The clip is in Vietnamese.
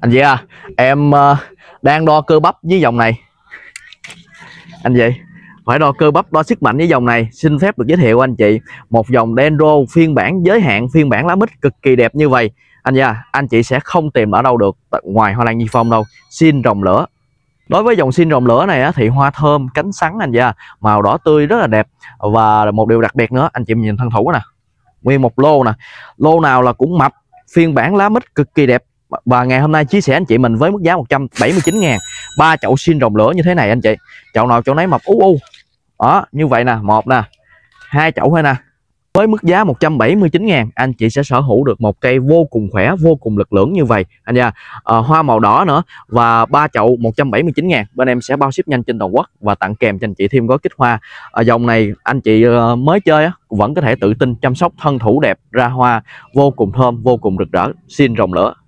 anh gì à em uh, đang đo cơ bắp với dòng này anh gì? phải đo cơ bắp đo sức mạnh với dòng này xin phép được giới thiệu anh chị một dòng dendro phiên bản giới hạn phiên bản lá mít cực kỳ đẹp như vậy anh dạ anh chị sẽ không tìm ở đâu được ngoài hoa lan nhi phong đâu xin rồng lửa đối với dòng xin rồng lửa này á, thì hoa thơm cánh sắn anh dạ màu đỏ tươi rất là đẹp và một điều đặc biệt nữa anh chị nhìn thân thủ nè nguyên một lô nè lô nào là cũng mập phiên bản lá mít cực kỳ đẹp và ngày hôm nay chia sẻ anh chị mình với mức giá 179 ngàn ba chậu xin rồng lửa như thế này anh chị chậu nào chậu nấy mập ú u đó như vậy nè một nè hai chậu thôi nè với mức giá 179 000 anh chị sẽ sở hữu được một cây vô cùng khỏe, vô cùng lực lưỡng như vậy anh nha. À, hoa màu đỏ nữa và ba chậu 179 000 bên em sẽ bao ship nhanh trên toàn quốc và tặng kèm cho anh chị thêm gói kích hoa. À, dòng này anh chị ờ, mới chơi vẫn có thể tự tin chăm sóc thân thủ đẹp ra hoa vô cùng thơm, vô cùng rực rỡ, xin rồng lửa.